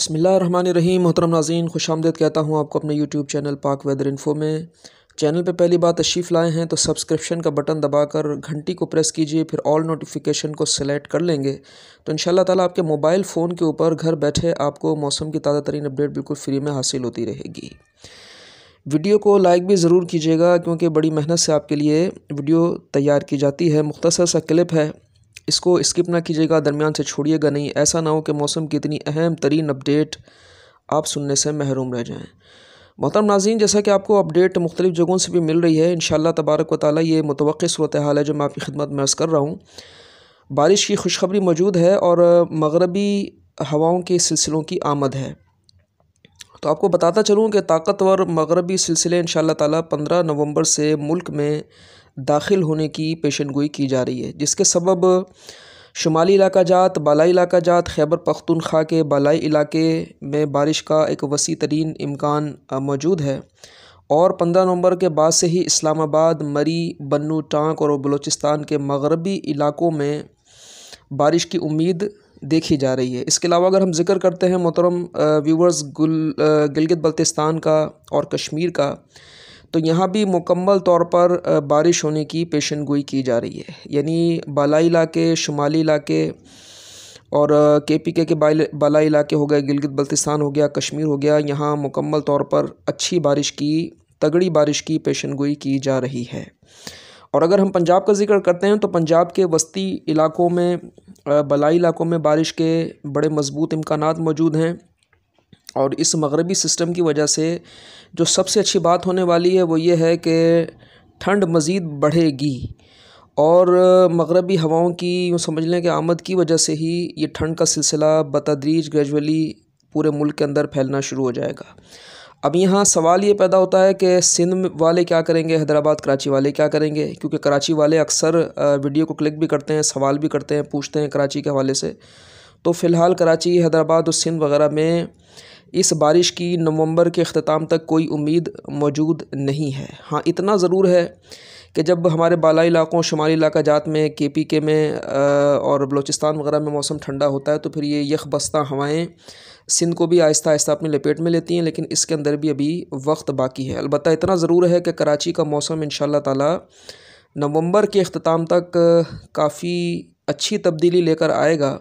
बसमीम मोहतरम नाजीन खुश आमदेद कहता हूँ आपको अपने YouTube channel Pak weather info में चैनल पे पहली बार तशरीफ़ लाए हैं तो सब्सक्रिप्शन का बटन दबाकर घंटी को प्रेस कीजिए फिर ऑल नोटिफिकेशन को सिलेक्ट कर लेंगे तो इन ताला आपके मोबाइल फ़ोन के ऊपर घर बैठे आपको मौसम की ताज़ा तरीन अपडेट बिल्कुल फ्री में हासिल होती रहेगी वीडियो को लाइक भी ज़रूर कीजिएगा क्योंकि बड़ी मेहनत से आपके लिए वीडियो तैयार की जाती है मुख्तर सा क्लिप है इसको स्किप ना कीजिएगा दरमियान से छोड़िएगा नहीं ऐसा ना हो कि मौसम की इतनी अहम तरीन अपडेट आप सुनने से महरूम रह जाएँ मोहतरम नाजीन जैसा कि आपको अपडेट मुख्तलिफ़ जगहों से भी मिल रही है इन तबारक व ताली ये मुतव सूरत हाल है जो मैं आपकी खिदमत मर्ज़ कर रहा हूँ बारिश की खुशखबरी मौजूद है और मगरबी हवाओं के सिलसिलों की आमद है तो आपको बताता चलूँ कि ताकतवर मगरबी सिलसिले इन शाह तंद्रह नवंबर से मुल्क में दाखिल होने की पेशन गोई की जा रही है जिसके सबब शुमाली इलाका जात बालाई इलाका जात खैबर पख्तनख्वा के बालाई इलाके में बारिश का एक वसी तरीन इम्कान मौजूद है और पंद्रह नवंबर के बाद से ही इस्लामाबाद मरी बन्नू टांक और बलूचिस्तान के मगरबी इलाकों में बारिश की उम्मीद देखी जा रही है इसके अलावा अगर हम जिक्र करते हैं मोहतरम व्यूवर्स गुल गिलगित बल्तिस्तान का और कश्मीर का तो यहाँ भी मुकम्मल तौर पर बारिश होने की पेशन गोई की जा रही है यानी बालाई इलाके शुमाली इलाके और के पी के के बाला इलाके हो गए गिलगित बल्तिस्तान हो गया कश्मीर हो गया यहाँ मुकम्मल तौर पर अच्छी बारिश की तगड़ी बारिश की पेशन गोई की जा रही है और अगर हम पंजाब का जिक्र करते हैं तो पंजाब के वस्ती इलाकों में बलाई इलाकों में बारिश के बड़े मजबूत इम्कान मौजूद हैं और इस मगरबी सिस्टम की वजह से जो सबसे अच्छी बात होने वाली है वो ये है कि ठंड मज़ीद बढ़ेगी और मगरबी हवाओं की यूँ समझ लें कि आमद की वजह से ही ये ठंड का सिलसिला बतदरीज ग्रेजुअली पूरे मुल्क के अंदर फैलना शुरू हो जाएगा अब यहाँ सवाल ये पैदा होता है कि सिंध वाले क्या करेंगे हैदराबाद कराची वाले क्या करेंगे क्योंकि कराची वाले अक्सर वीडियो को क्लिक भी करते हैं सवाल भी करते हैं पूछते हैं कराची के हवाले से तो फ़िलहाल कराची हैदराबाद और सिंध वगैरह में इस बारिश की नवंबर के अख्ताम तक कोई उम्मीद मौजूद नहीं है हाँ इतना ज़रूर है कि जब हमारे बाला इलाकों शुमाली इलाका जात में के पी के में और बलूचिस्तान वगैरह में मौसम ठंडा होता है तो फिर ये यख बस्ता हवाएँ सिंध को भी आहिस्ता आहिस्ता अपनी लपेट में लेती हैं लेकिन इसके अंदर भी अभी वक्त बाकी है अलबत् इतना ज़रूर है कि कराची का मौसम इन ताला नवंबर के अख्ताम तक काफ़ी अच्छी तब्दीली लेकर आएगा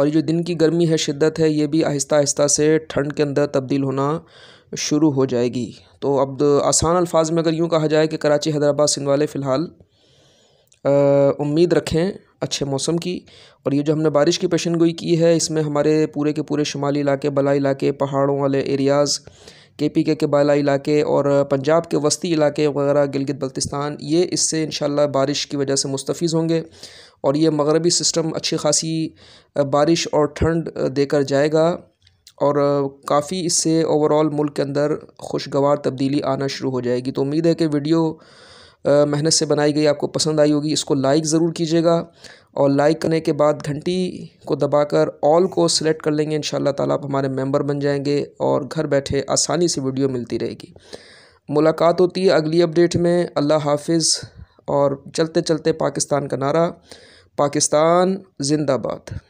और ये जो दिन की गर्मी है शिद्दत है ये भी आहिस्ता आहिस्ता से ठंड के अंदर तब्दील होना शुरू हो जाएगी तो अब आसान अल्फाज में अगर यूँ कहा जाए कि कराची हैदराबाद सिंध वाले फ़िलहाल उम्मीद रखें अच्छे मौसम की और ये जो हमने बारिश की पेशन गोई की है इसमें हमारे पूरे के पूरे शुमाली इलाके बला इलाके पहाड़ों वाले एरियाज़ के पी के के बाला इलाके और पंजाब के वस्ती इलाके वगैरह गिलगित बल्तिस्तान ये इससे इन बारिश की वजह से मुस्तफ़ होंगे और ये मगरबी सिस्टम अच्छी खासी बारिश और ठंड देकर जाएगा और काफ़ी इससे ओवरऑल मुल्क के अंदर खुशगवार तब्दीली आना शुरू हो जाएगी तो उम्मीद है कि वीडियो मेहनत से बनाई गई आपको पसंद आई होगी इसको लाइक ज़रूर कीजिएगा और लाइक करने के बाद घंटी को दबाकर ऑल को सिलेक्ट कर लेंगे इन ताला आप हमारे मेंबर बन जाएंगे और घर बैठे आसानी से वीडियो मिलती रहेगी मुलाकात होती है अगली अपडेट में अल्लाह हाफिज़ और चलते चलते पाकिस्तान का नारा पाकिस्तान जिंदाबाद